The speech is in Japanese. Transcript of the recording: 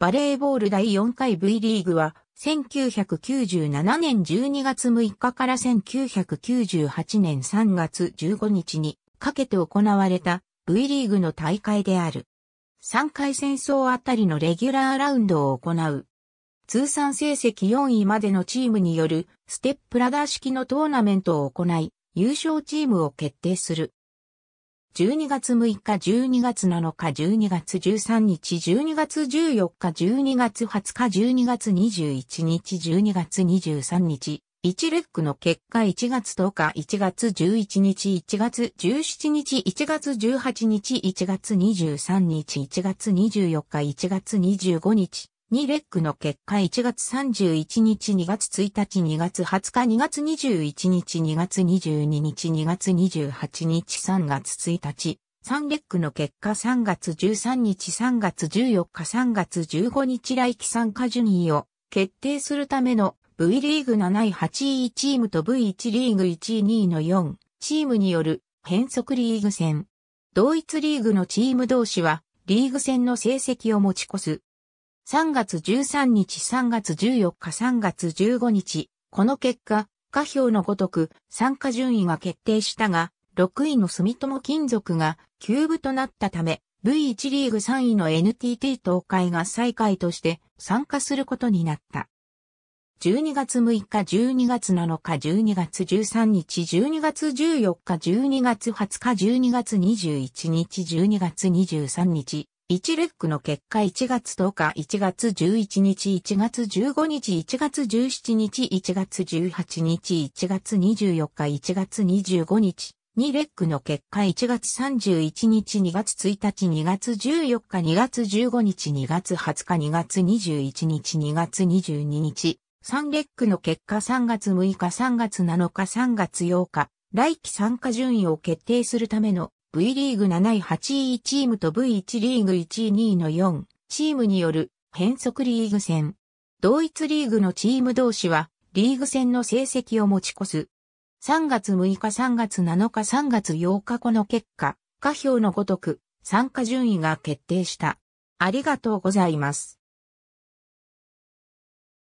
バレーボール第4回 V リーグは、1997年12月6日から1998年3月15日にかけて行われた V リーグの大会である。3回戦争あたりのレギュラーラウンドを行う。通算成績4位までのチームによるステップラダー式のトーナメントを行い、優勝チームを決定する。12月6日、12月7日、12月13日、12月14日、12月20日、12月21日、12月23日、1レックの結果1月10日、1月11日、1月17日、1月18日、1月23日、1月24日、1月25日、2レックの結果1月31日2月1日2月20日2月21日2月22日2月28日3月1日3レックの結果3月13日3月14日3月15日来期参加順位を決定するための V リーグ7位8位チームと V1 リーグ1位2位の4チームによる変則リーグ戦。同一リーグのチーム同士はリーグ戦の成績を持ち越す3月13日3月14日3月15日、この結果、下表のごとく参加順位が決定したが、6位の住友金属が9部となったため、V1 リーグ3位の NTT 東海が再開として参加することになった。12月6日、12月7日、12月13日、12月14日、12月20日、12月21日、12月23日、1レックの結果1月10日、1月11日、1月15日、1月17日、1月18日、1月24日、1月25日、2レックの結果1月31日、2月1日、2月14日、2月15日、2月20日、2月21日、2月22日、3レックの結果3月6日、3月7日、3月8日、来期参加順位を決定するための V リーグ7位8位チームと V1 リーグ1位2位の4チームによる変則リーグ戦。同一リーグのチーム同士はリーグ戦の成績を持ち越す。3月6日3月7日3月8日この結果、下表のごとく参加順位が決定した。ありがとうございます。